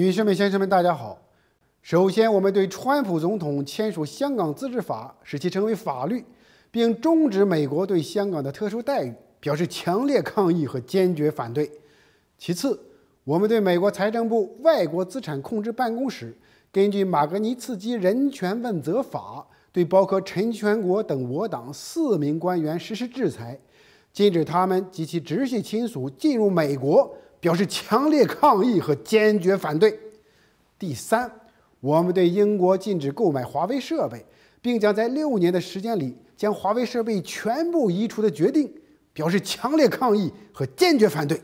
女士们、先生们，大家好。首先，我们对川普总统签署《香港自治法》，使其成为法律，并终止美国对香港的特殊待遇，表示强烈抗议和坚决反对。其次，我们对美国财政部外国资产控制办公室根据马格尼茨基人权问责法，对包括陈全国等我党四名官员实施制裁，禁止他们及其直系亲属进入美国。表示强烈抗议和坚决反对。第三，我们对英国禁止购买华为设备，并将在六年的时间里将华为设备全部移除的决定表示强烈抗议和坚决反对。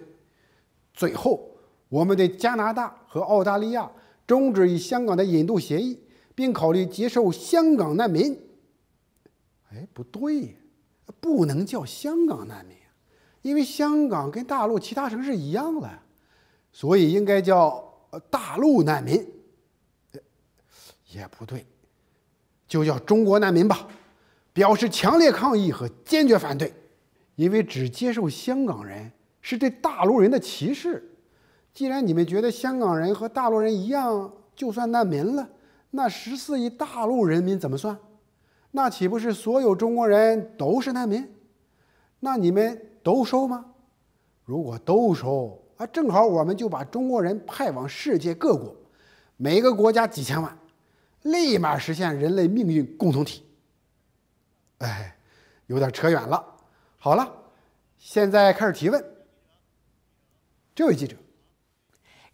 最后，我们对加拿大和澳大利亚终止与香港的引渡协议，并考虑接受香港难民。哎，不对呀，不能叫香港难民。因为香港跟大陆其他城市一样了，所以应该叫大陆难民，也不对，就叫中国难民吧。表示强烈抗议和坚决反对，因为只接受香港人是对大陆人的歧视。既然你们觉得香港人和大陆人一样就算难民了，那十四亿大陆人民怎么算？那岂不是所有中国人都是难民？那你们？都收吗？如果都收啊，正好我们就把中国人派往世界各国，每个国家几千万，立马实现人类命运共同体。哎，有点扯远了。好了，现在开始提问。这位记者。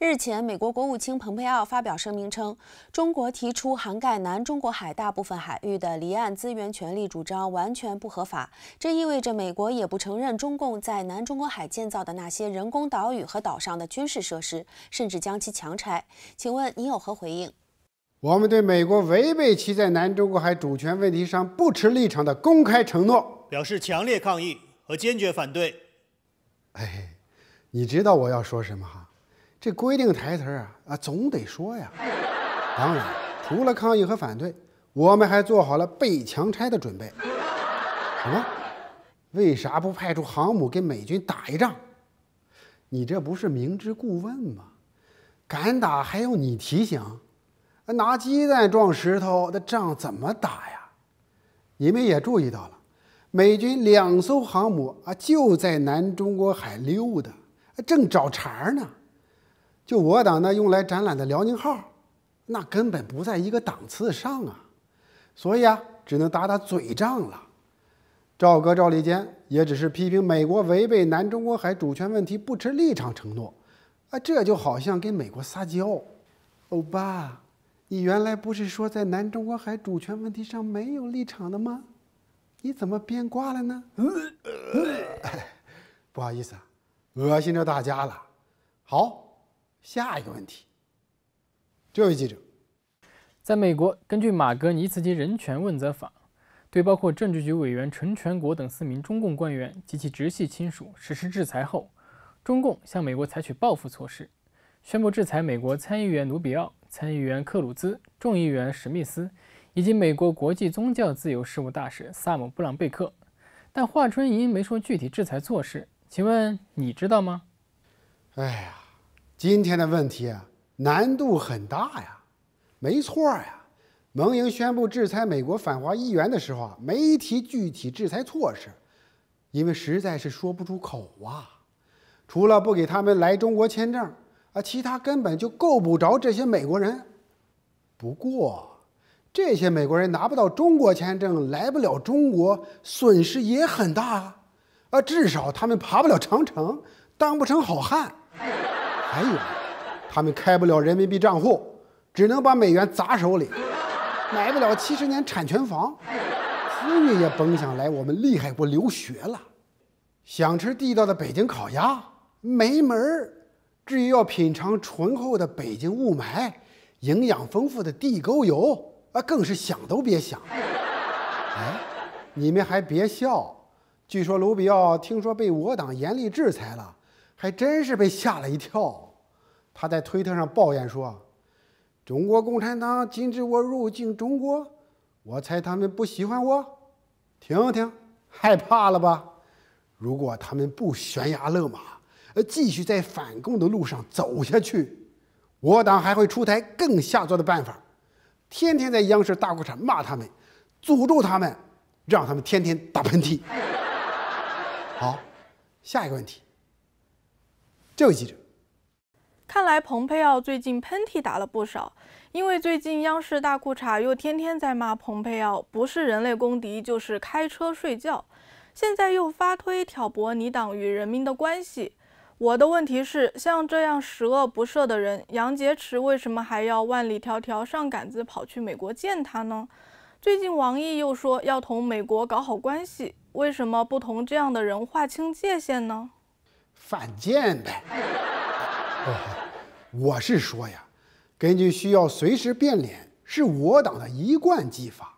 日前，美国国务卿蓬佩奥发表声明称，中国提出涵盖南中国海大部分海域的离岸资源权利主张完全不合法。这意味着美国也不承认中共在南中国海建造的那些人工岛屿和岛上的军事设施，甚至将其强拆。请问你有何回应？我们对美国违背其在南中国海主权问题上不持立场的公开承诺表示强烈抗议和坚决反对。哎，你知道我要说什么哈？这规定台词啊啊，总得说呀。当然，除了抗议和反对，我们还做好了被强拆的准备。什么？为啥不派出航母跟美军打一仗？你这不是明知故问吗？敢打还用你提醒？拿鸡蛋撞石头那仗怎么打呀？你们也注意到了，美军两艘航母啊就在南中国海溜达，正找茬呢。就我党那用来展览的辽宁号，那根本不在一个档次上啊！所以啊，只能打打嘴仗了。赵哥赵立坚也只是批评美国违背南中国海主权问题不持立场承诺，啊，这就好像跟美国撒娇。欧巴，你原来不是说在南中国海主权问题上没有立场的吗？你怎么变卦了呢？不好意思啊，恶心着大家了。好。下一个问题，这位记者，在美国，根据马格尼茨基人权问责法，对包括政治局委员陈全国等四名中共官员及其直系亲属实施制裁后，中共向美国采取报复措施，宣布制裁美国参议员卢比奥、参议员克鲁兹、众议员史密斯以及美国国际宗教自由事务大使萨姆·布朗贝克。但华春莹没说具体制裁措施，请问你知道吗？哎呀。今天的问题啊，难度很大呀，没错呀。盟营宣布制裁美国反华议员的时候啊，没提具体制裁措施，因为实在是说不出口啊。除了不给他们来中国签证啊，其他根本就够不着这些美国人。不过，这些美国人拿不到中国签证，来不了中国，损失也很大啊。啊，至少他们爬不了长城，当不成好汉。还有，他们开不了人民币账户，只能把美元砸手里，买不了七十年产权房，子女也甭想来我们厉害国留学了。想吃地道的北京烤鸭，没门儿。至于要品尝醇厚的北京雾霾、营养丰富的地沟油啊，更是想都别想。哎，你们还别笑，据说卢比奥听说被我党严厉制裁了。还真是被吓了一跳，他在推特上抱怨说：“中国共产党禁止我入境中国，我猜他们不喜欢我。听听，害怕了吧？如果他们不悬崖勒马，呃，继续在反共的路上走下去，我党还会出台更下作的办法，天天在央视大广场骂他们，诅咒他们，让他们天天打喷嚏。”好，下一个问题。记者，看来蓬佩奥最近喷嚏打了不少，因为最近央视大裤衩又天天在骂蓬佩奥，不是人类公敌，就是开车睡觉。现在又发推挑拨你党与人民的关系。我的问题是，像这样十恶不赦的人，杨洁篪为什么还要万里迢迢上杆子跑去美国见他呢？最近王毅又说要同美国搞好关系，为什么不同这样的人划清界限呢？犯贱呗！我是说呀，根据需要随时变脸是我党的一贯技法。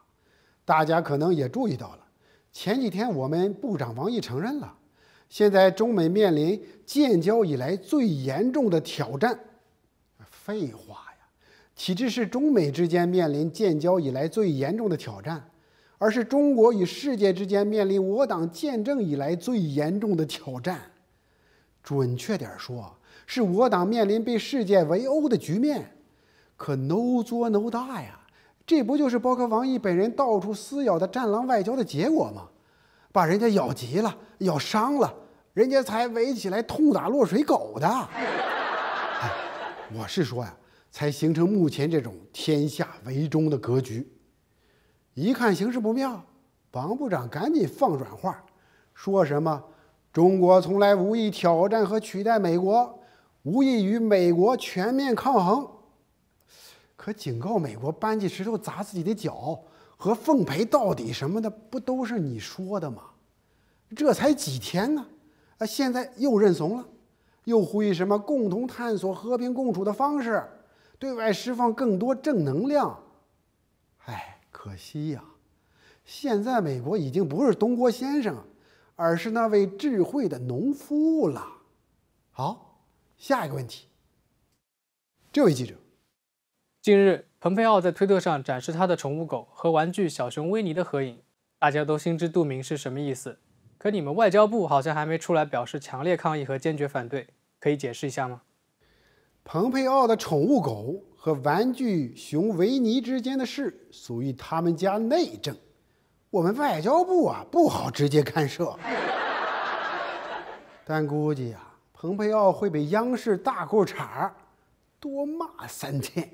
大家可能也注意到了，前几天我们部长王毅承认了，现在中美面临建交以来最严重的挑战。废话呀，岂止是中美之间面临建交以来最严重的挑战，而是中国与世界之间面临我党建政以来最严重的挑战。准确点说，是我党面临被世界围殴的局面，可 no 作 no 大呀！这不就是包括王毅本人到处撕咬的“战狼外交”的结果吗？把人家咬急了、咬伤了，人家才围起来痛打落水狗的。我是说呀，才形成目前这种天下为中的格局。一看形势不妙，王部长赶紧放软话，说什么？中国从来无意挑战和取代美国，无意与美国全面抗衡。可警告美国搬起石头砸自己的脚和奉陪到底什么的，不都是你说的吗？这才几天呢，啊，现在又认怂了，又呼吁什么共同探索和平共处的方式，对外释放更多正能量。唉，可惜呀，现在美国已经不是东郭先生。而是那位智慧的农夫了。好，下一个问题。这位记者，近日，蓬佩奥在推特上展示他的宠物狗和玩具小熊维尼的合影，大家都心知肚明是什么意思。可你们外交部好像还没出来表示强烈抗议和坚决反对，可以解释一下吗？蓬佩奥的宠物狗和玩具熊维尼之间的事属于他们家内政。我们外交部啊，不好直接干涉，但估计啊，蓬佩奥会被央视大裤衩多骂三天。